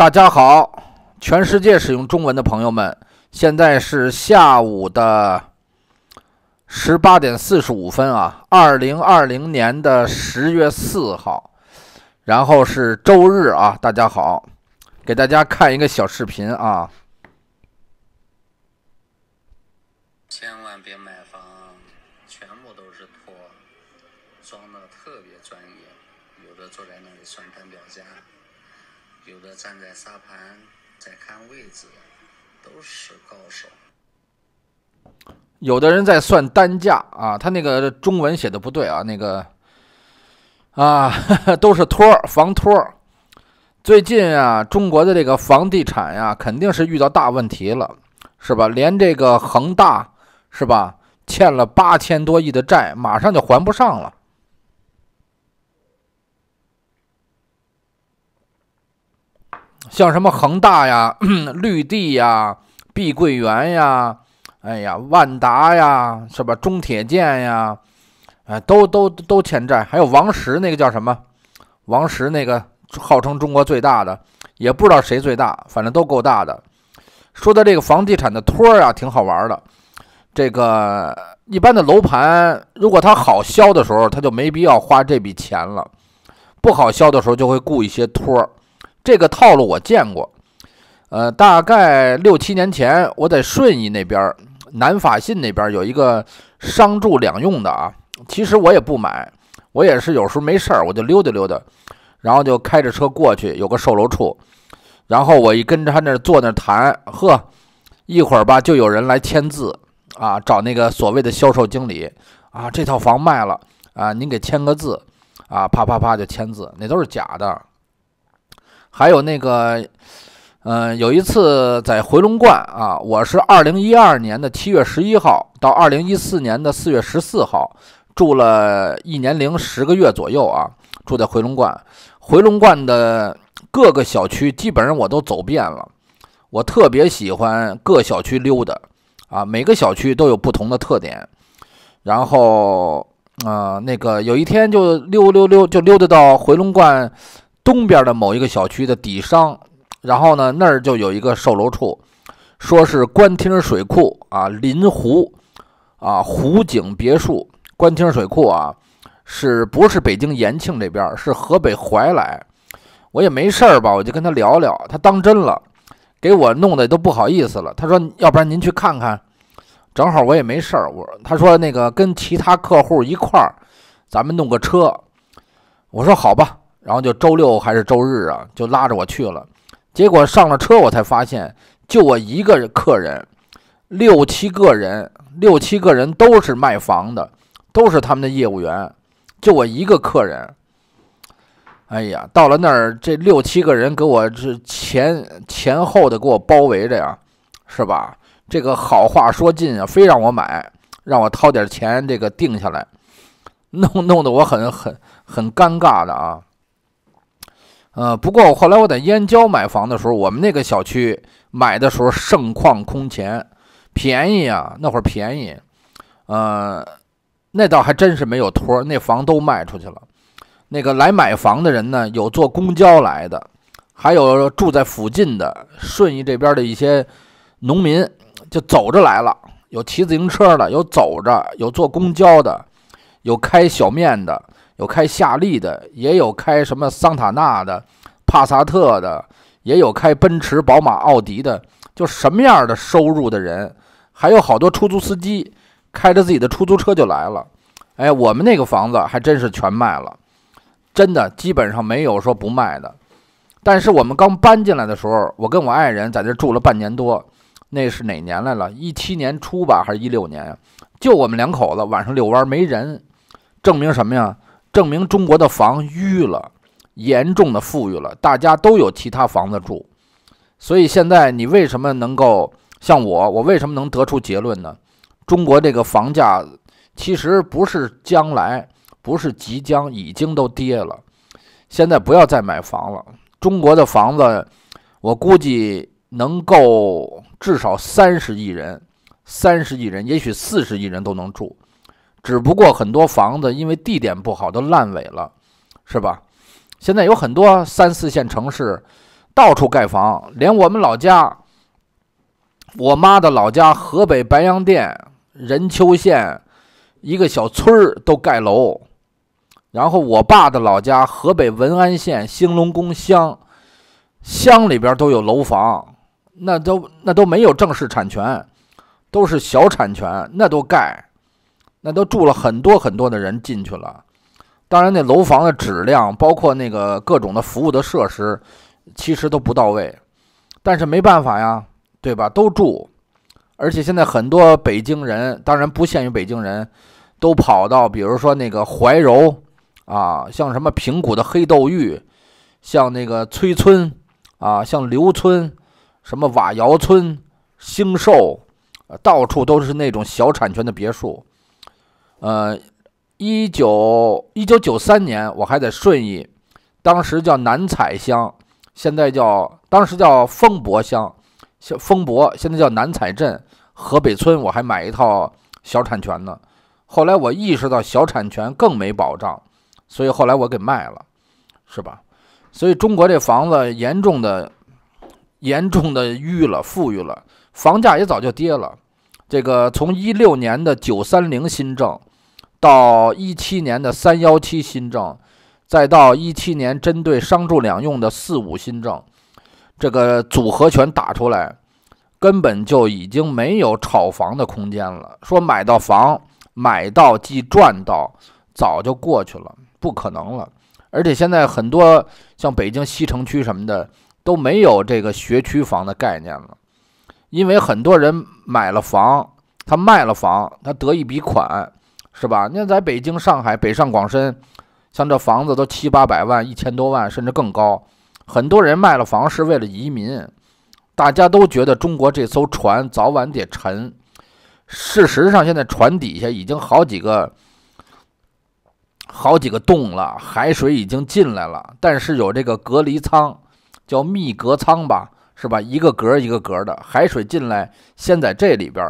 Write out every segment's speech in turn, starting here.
大家好，全世界使用中文的朋友们，现在是下午的十八点四十五分啊，二零二零年的十月四号，然后是周日啊。大家好，给大家看一个小视频啊。再看位置，都是高手。有的人在算单价啊，他那个中文写的不对啊，那个啊都是托儿，房托儿。最近啊，中国的这个房地产呀，肯定是遇到大问题了，是吧？连这个恒大是吧，欠了八千多亿的债，马上就还不上了。像什么恒大呀、绿地呀、碧桂园呀，哎呀，万达呀，是吧？中铁建呀，哎，都都都欠债。还有王石那个叫什么？王石那个号称中国最大的，也不知道谁最大，反正都够大的。说的这个房地产的托儿啊，挺好玩的。这个一般的楼盘，如果它好销的时候，它就没必要花这笔钱了；不好销的时候，就会雇一些托儿。这个套路我见过，呃，大概六七年前，我在顺义那边，南法信那边有一个商住两用的啊。其实我也不买，我也是有时候没事儿，我就溜达溜达，然后就开着车过去，有个售楼处，然后我一跟着他那坐那谈，呵，一会儿吧就有人来签字啊，找那个所谓的销售经理啊，这套房卖了啊，您给签个字啊，啪啪啪就签字，那都是假的。还有那个，呃，有一次在回龙观啊，我是二零一二年的七月十一号到二零一四年的四月十四号，住了一年零十个月左右啊，住在回龙观。回龙观的各个小区基本上我都走遍了，我特别喜欢各小区溜达，啊，每个小区都有不同的特点。然后啊，那个有一天就溜溜溜就溜达到回龙观。东边的某一个小区的底商，然后呢，那儿就有一个售楼处，说是官厅水库啊，临湖啊，湖景别墅。官厅水库啊，是不是北京延庆这边？是河北怀来。我也没事儿吧，我就跟他聊聊。他当真了，给我弄得都不好意思了。他说，要不然您去看看，正好我也没事儿。我他说那个跟其他客户一块儿，咱们弄个车。我说好吧。然后就周六还是周日啊？就拉着我去了，结果上了车，我才发现就我一个客人，六七个人，六七个人都是卖房的，都是他们的业务员，就我一个客人。哎呀，到了那儿，这六七个人给我是前前后的给我包围着呀，是吧？这个好话说尽啊，非让我买，让我掏点钱，这个定下来，弄弄得我很很很尴尬的啊。呃，不过我后来我在燕郊买房的时候，我们那个小区买的时候盛况空前，便宜啊，那会儿便宜，呃，那倒还真是没有托，那房都卖出去了。那个来买房的人呢，有坐公交来的，还有住在附近的顺义这边的一些农民就走着来了，有骑自行车的，有走着，有坐公交的，有开小面的。有开夏利的，也有开什么桑塔纳的、帕萨特的，也有开奔驰、宝马、奥迪的，就什么样的收入的人，还有好多出租司机开着自己的出租车就来了。哎，我们那个房子还真是全卖了，真的基本上没有说不卖的。但是我们刚搬进来的时候，我跟我爱人在这住了半年多，那是哪年来了？一七年初吧，还是一六年呀？就我们两口子晚上遛弯没人，证明什么呀？证明中国的房淤了，严重的富裕了，大家都有其他房子住，所以现在你为什么能够像我？我为什么能得出结论呢？中国这个房价其实不是将来，不是即将，已经都跌了。现在不要再买房了。中国的房子，我估计能够至少三十亿人，三十亿人，也许四十亿人都能住。只不过很多房子因为地点不好都烂尾了，是吧？现在有很多三四线城市到处盖房，连我们老家我妈的老家河北白洋淀任丘县一个小村儿都盖楼，然后我爸的老家河北文安县兴隆宫乡乡里边都有楼房，那都那都没有正式产权，都是小产权，那都盖。那都住了很多很多的人进去了，当然那楼房的质量，包括那个各种的服务的设施，其实都不到位，但是没办法呀，对吧？都住，而且现在很多北京人，当然不限于北京人，都跑到比如说那个怀柔啊，像什么平谷的黑豆峪，像那个崔村啊，像刘村，什么瓦窑村、兴寿，呃，到处都是那种小产权的别墅。呃，一九一九九三年，我还在顺义，当时叫南彩乡，现在叫当时叫丰博乡，丰博现在叫南彩镇河北村，我还买一套小产权呢。后来我意识到小产权更没保障，所以后来我给卖了，是吧？所以中国这房子严重的、严重的淤了、富裕了，房价也早就跌了。这个从一六年的九三零新政。到一七年的三幺七新政，再到一七年针对商住两用的四五新政，这个组合拳打出来，根本就已经没有炒房的空间了。说买到房买到即赚到，早就过去了，不可能了。而且现在很多像北京西城区什么的都没有这个学区房的概念了，因为很多人买了房，他卖了房，他得一笔款。是吧？你看，在北京、上海、北上广深，像这房子都七八百万、一千多万，甚至更高。很多人卖了房是为了移民。大家都觉得中国这艘船早晚得沉。事实上，现在船底下已经好几个、好几个洞了，海水已经进来了。但是有这个隔离舱，叫密隔舱吧，是吧？一个隔一个隔的，海水进来先在这里边，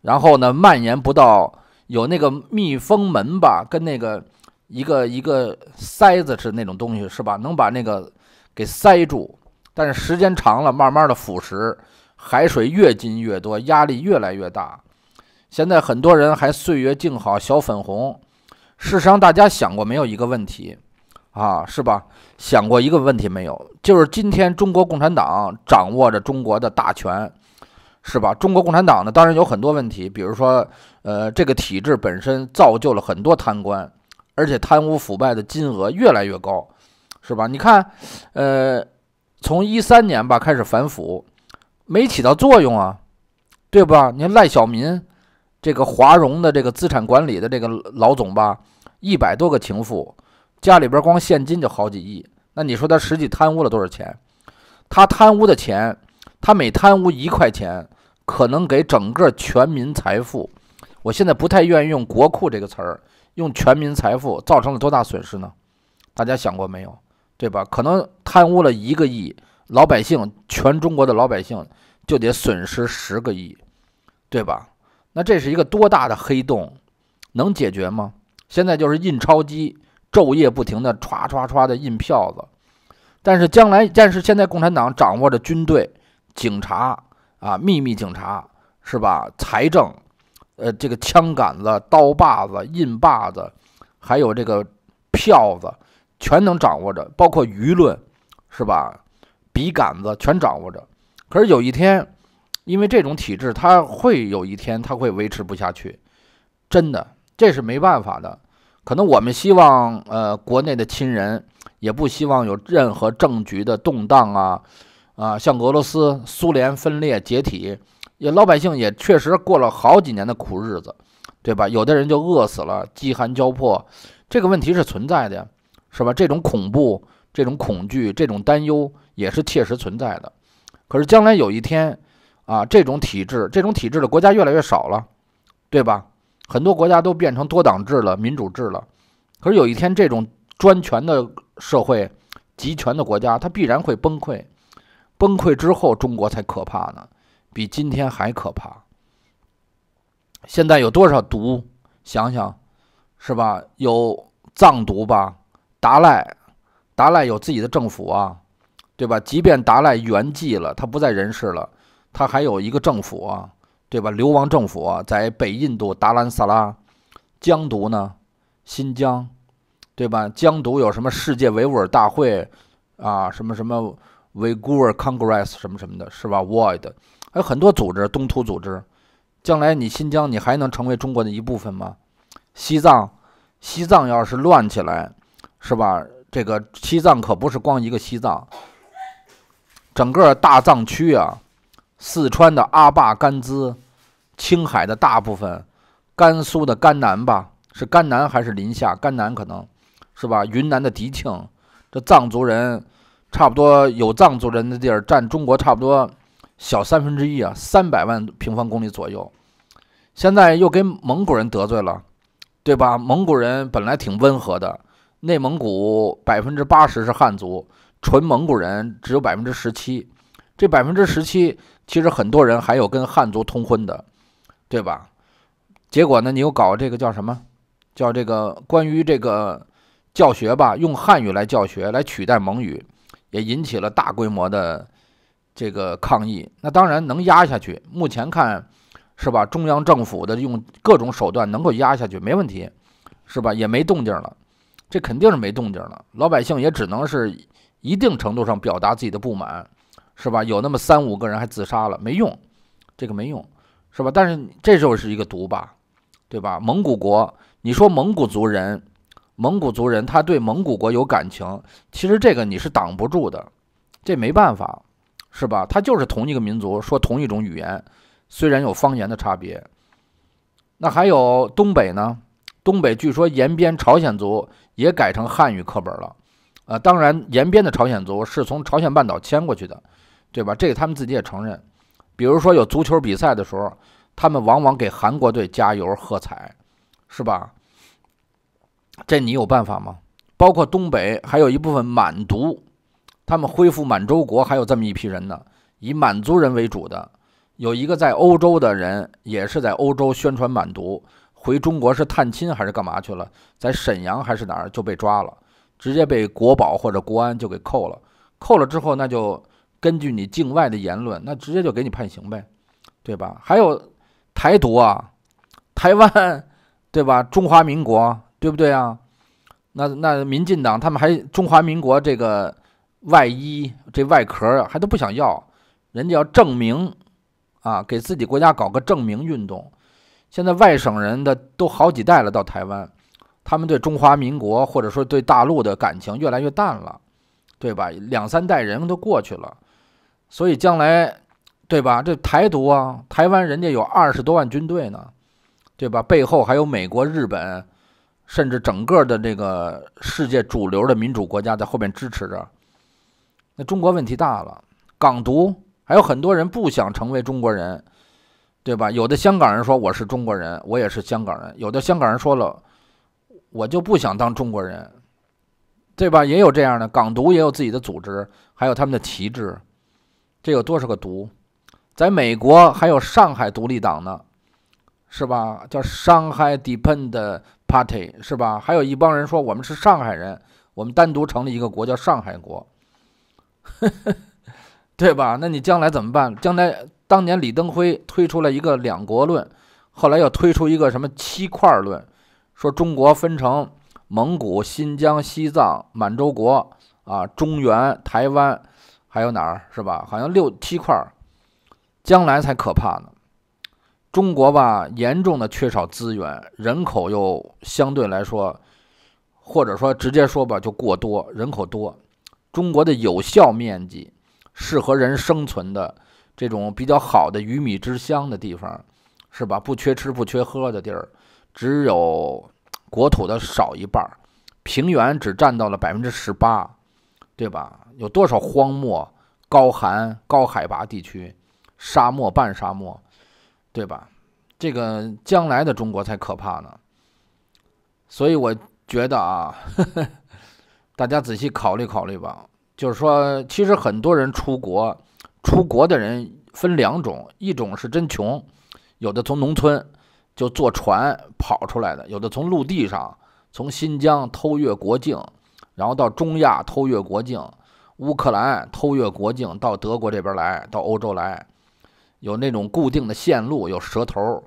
然后呢，蔓延不到。有那个密封门吧，跟那个一个一个塞子是那种东西，是吧？能把那个给塞住，但是时间长了，慢慢的腐蚀，海水越进越多，压力越来越大。现在很多人还岁月静好，小粉红。事实上，大家想过没有一个问题啊，是吧？想过一个问题没有？就是今天中国共产党掌握着中国的大权。是吧？中国共产党呢，当然有很多问题，比如说，呃，这个体制本身造就了很多贪官，而且贪污腐败的金额越来越高，是吧？你看，呃，从一三年吧开始反腐，没起到作用啊，对吧？你看赖小民，这个华融的这个资产管理的这个老总吧，一百多个情妇，家里边光现金就好几亿，那你说他实际贪污了多少钱？他贪污的钱，他每贪污一块钱。可能给整个全民财富，我现在不太愿意用“国库”这个词儿，用“全民财富”造成了多大损失呢？大家想过没有？对吧？可能贪污了一个亿，老百姓，全中国的老百姓就得损失十个亿，对吧？那这是一个多大的黑洞，能解决吗？现在就是印钞机昼夜不停地唰唰唰的印票子，但是将来，但是现在共产党掌握着军队、警察。啊，秘密警察是吧？财政，呃，这个枪杆子、刀把子、印把子，还有这个票子，全能掌握着，包括舆论，是吧？笔杆子全掌握着。可是有一天，因为这种体制，它会有一天它会维持不下去，真的，这是没办法的。可能我们希望，呃，国内的亲人也不希望有任何政局的动荡啊。啊，像俄罗斯、苏联分裂解体，也老百姓也确实过了好几年的苦日子，对吧？有的人就饿死了，饥寒交迫，这个问题是存在的，是吧？这种恐怖、这种恐惧、这种担忧也是切实存在的。可是将来有一天，啊，这种体制、这种体制的国家越来越少了，对吧？很多国家都变成多党制了、民主制了。可是有一天，这种专权的社会、集权的国家，它必然会崩溃。崩溃之后，中国才可怕呢，比今天还可怕。现在有多少毒？想想，是吧？有藏毒吧？达赖，达赖有自己的政府啊，对吧？即便达赖圆寂了，他不在人世了，他还有一个政府啊，对吧？流亡政府啊，在北印度达兰萨拉。疆毒呢？新疆，对吧？疆毒有什么？世界维吾尔大会啊，什么什么。g 维 e r Congress 什么什么的，是吧？Void，还有很多组织，东突组织。将来你新疆，你还能成为中国的一部分吗？西藏，西藏要是乱起来，是吧？这个西藏可不是光一个西藏，整个大藏区啊，四川的阿坝、甘孜，青海的大部分，甘肃的甘南吧，是甘南还是临夏？甘南可能，是吧？云南的迪庆，这藏族人。差不多有藏族人的地儿占中国差不多小三分之一啊，三百万平方公里左右。现在又跟蒙古人得罪了，对吧？蒙古人本来挺温和的，内蒙古百分之八十是汉族，纯蒙古人只有百分之十七。这百分之十七，其实很多人还有跟汉族通婚的，对吧？结果呢，你又搞这个叫什么？叫这个关于这个教学吧，用汉语来教学来取代蒙语。也引起了大规模的这个抗议，那当然能压下去。目前看，是吧？中央政府的用各种手段能够压下去，没问题，是吧？也没动静了，这肯定是没动静了。老百姓也只能是一定程度上表达自己的不满，是吧？有那么三五个人还自杀了，没用，这个没用，是吧？但是这就是一个毒吧，对吧？蒙古国，你说蒙古族人。蒙古族人他对蒙古国有感情，其实这个你是挡不住的，这没办法，是吧？他就是同一个民族，说同一种语言，虽然有方言的差别。那还有东北呢？东北据说延边朝鲜族也改成汉语课本了，呃，当然延边的朝鲜族是从朝鲜半岛迁过去的，对吧？这个他们自己也承认。比如说有足球比赛的时候，他们往往给韩国队加油喝彩，是吧？这你有办法吗？包括东北还有一部分满族，他们恢复满洲国，还有这么一批人呢，以满族人为主的。有一个在欧洲的人，也是在欧洲宣传满族，回中国是探亲还是干嘛去了？在沈阳还是哪儿就被抓了，直接被国保或者国安就给扣了。扣了之后，那就根据你境外的言论，那直接就给你判刑呗，对吧？还有台独啊，台湾，对吧？中华民国。对不对啊？那那民进党他们还中华民国这个外衣这外壳还都不想要，人家要证明啊，给自己国家搞个证明运动。现在外省人的都好几代了，到台湾，他们对中华民国或者说对大陆的感情越来越淡了，对吧？两三代人都过去了，所以将来，对吧？这台独啊，台湾人家有二十多万军队呢，对吧？背后还有美国、日本。甚至整个的这个世界主流的民主国家在后面支持着，那中国问题大了。港独还有很多人不想成为中国人，对吧？有的香港人说我是中国人，我也是香港人；有的香港人说了，我就不想当中国人，对吧？也有这样的港独也有自己的组织，还有他们的旗帜，这有多少个独？在美国还有上海独立党呢，是吧？叫上海 Depend。Party 是吧？还有一帮人说我们是上海人，我们单独成立一个国叫上海国，对吧？那你将来怎么办？将来当年李登辉推出了一个两国论，后来又推出一个什么七块论，说中国分成蒙古、新疆、西藏、满洲国啊、中原、台湾，还有哪儿是吧？好像六七块，将来才可怕呢。中国吧，严重的缺少资源，人口又相对来说，或者说直接说吧，就过多人口多。中国的有效面积，适合人生存的这种比较好的鱼米之乡的地方，是吧？不缺吃不缺喝的地儿，只有国土的少一半，平原只占到了百分之十八，对吧？有多少荒漠、高寒、高海拔地区、沙漠、半沙漠？对吧？这个将来的中国才可怕呢。所以我觉得啊，大家仔细考虑考虑吧。就是说，其实很多人出国，出国的人分两种，一种是真穷，有的从农村就坐船跑出来的，有的从陆地上，从新疆偷越国境，然后到中亚偷越国境，乌克兰偷越国境到德国这边来，到欧洲来。有那种固定的线路，有蛇头，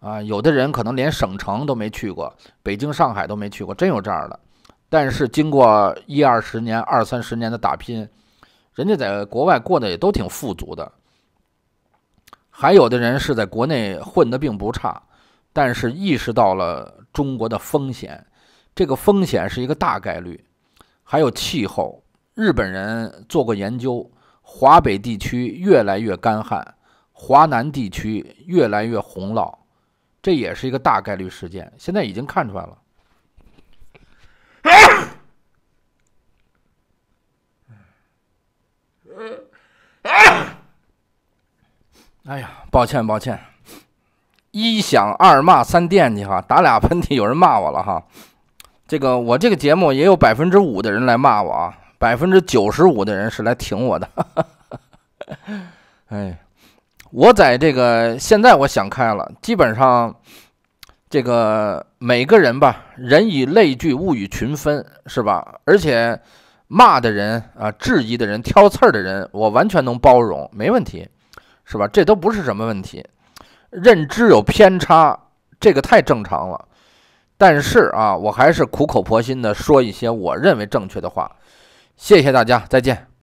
啊，有的人可能连省城都没去过，北京、上海都没去过，真有这样的。但是经过一二十年、二三十年的打拼，人家在国外过得也都挺富足的。还有的人是在国内混的并不差，但是意识到了中国的风险，这个风险是一个大概率。还有气候，日本人做过研究，华北地区越来越干旱。华南地区越来越洪涝，这也是一个大概率事件。现在已经看出来了。哎呀，抱歉抱歉，一想二骂三惦记哈，打俩喷嚏，有人骂我了哈。这个我这个节目也有百分之五的人来骂我啊，百分之九十五的人是来挺我的。哎。我在这个现在我想开了，基本上，这个每个人吧，人以类聚，物以群分，是吧？而且，骂的人啊，质疑的人，挑刺儿的人，我完全能包容，没问题，是吧？这都不是什么问题，认知有偏差，这个太正常了。但是啊，我还是苦口婆心的说一些我认为正确的话。谢谢大家，再见。